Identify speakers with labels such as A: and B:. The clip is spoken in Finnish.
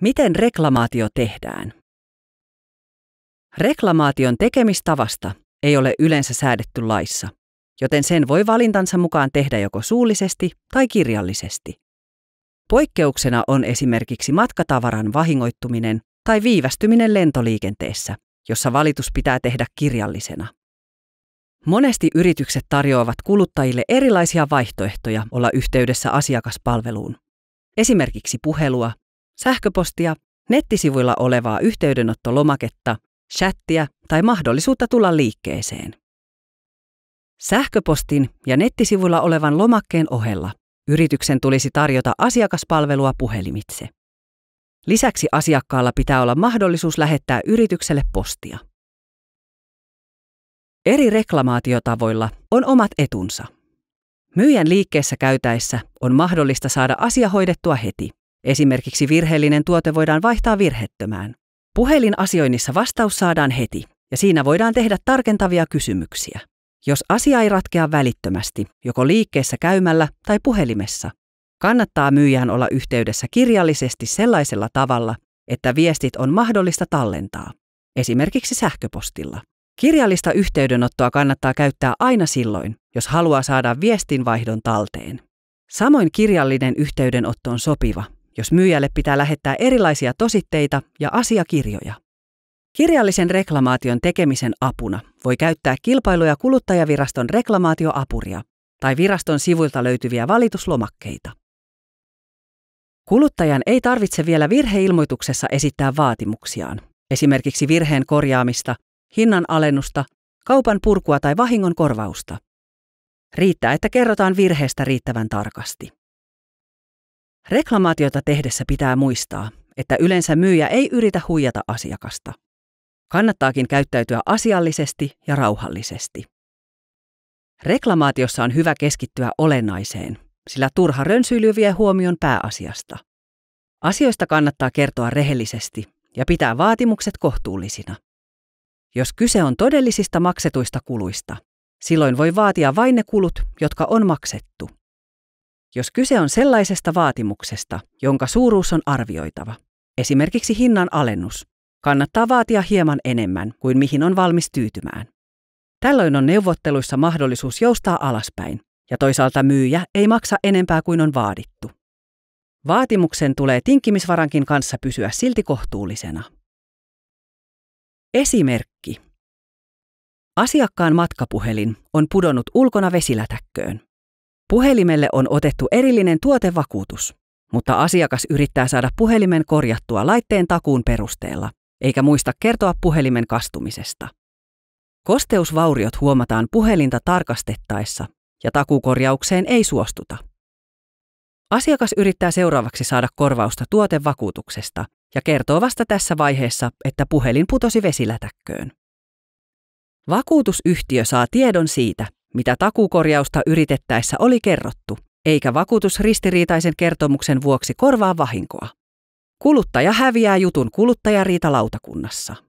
A: Miten reklamaatio tehdään? Reklamaation tekemistavasta ei ole yleensä säädetty laissa, joten sen voi valintansa mukaan tehdä joko suullisesti tai kirjallisesti. Poikkeuksena on esimerkiksi matkatavaran vahingoittuminen tai viivästyminen lentoliikenteessä, jossa valitus pitää tehdä kirjallisena. Monesti yritykset tarjoavat kuluttajille erilaisia vaihtoehtoja olla yhteydessä asiakaspalveluun. Esimerkiksi puhelua, sähköpostia, nettisivuilla olevaa yhteydenottolomaketta, chattia tai mahdollisuutta tulla liikkeeseen. Sähköpostin ja nettisivuilla olevan lomakkeen ohella yrityksen tulisi tarjota asiakaspalvelua puhelimitse. Lisäksi asiakkaalla pitää olla mahdollisuus lähettää yritykselle postia. Eri reklamaatiotavoilla on omat etunsa. Myyjän liikkeessä käytäessä on mahdollista saada asia hoidettua heti. Esimerkiksi virheellinen tuote voidaan vaihtaa virhettömään. Puhelinasioinnissa vastaus saadaan heti, ja siinä voidaan tehdä tarkentavia kysymyksiä. Jos asia ei ratkea välittömästi, joko liikkeessä käymällä tai puhelimessa, kannattaa myyjään olla yhteydessä kirjallisesti sellaisella tavalla, että viestit on mahdollista tallentaa, esimerkiksi sähköpostilla. Kirjallista yhteydenottoa kannattaa käyttää aina silloin, jos haluaa saada viestinvaihdon talteen. Samoin kirjallinen yhteydenotto on sopiva, jos myyjälle pitää lähettää erilaisia tositteita ja asiakirjoja. Kirjallisen reklamaation tekemisen apuna voi käyttää kilpailu- ja kuluttajaviraston reklamaatioapuria tai viraston sivuilta löytyviä valituslomakkeita. Kuluttajan ei tarvitse vielä virheilmoituksessa esittää vaatimuksiaan, esimerkiksi virheen korjaamista, hinnan alennusta, kaupan purkua tai vahingon korvausta. Riittää, että kerrotaan virheestä riittävän tarkasti. Reklamaatiota tehdessä pitää muistaa, että yleensä myyjä ei yritä huijata asiakasta. Kannattaakin käyttäytyä asiallisesti ja rauhallisesti. Reklamaatiossa on hyvä keskittyä olennaiseen, sillä turha rönsyily vie huomion pääasiasta. Asioista kannattaa kertoa rehellisesti ja pitää vaatimukset kohtuullisina. Jos kyse on todellisista maksetuista kuluista, silloin voi vaatia vain ne kulut, jotka on maksettu jos kyse on sellaisesta vaatimuksesta, jonka suuruus on arvioitava. Esimerkiksi hinnan alennus. Kannattaa vaatia hieman enemmän kuin mihin on valmis tyytymään. Tällöin on neuvotteluissa mahdollisuus joustaa alaspäin, ja toisaalta myyjä ei maksa enempää kuin on vaadittu. Vaatimuksen tulee tinkimisvarankin kanssa pysyä silti kohtuullisena. Esimerkki. Asiakkaan matkapuhelin on pudonnut ulkona vesilätäkköön. Puhelimelle on otettu erillinen tuotevakuutus, mutta asiakas yrittää saada puhelimen korjattua laitteen takuun perusteella, eikä muista kertoa puhelimen kastumisesta. Kosteusvauriot huomataan puhelinta tarkastettaessa ja takukorjaukseen ei suostuta. Asiakas yrittää seuraavaksi saada korvausta tuotevakuutuksesta ja kertoo vasta tässä vaiheessa, että puhelin putosi vesilätäkköön. Vakuutusyhtiö saa tiedon siitä, mitä takukorjausta yritettäessä oli kerrottu, eikä vakuutus ristiriitaisen kertomuksen vuoksi korvaa vahinkoa. Kuluttaja häviää jutun kuluttajariitalautakunnassa.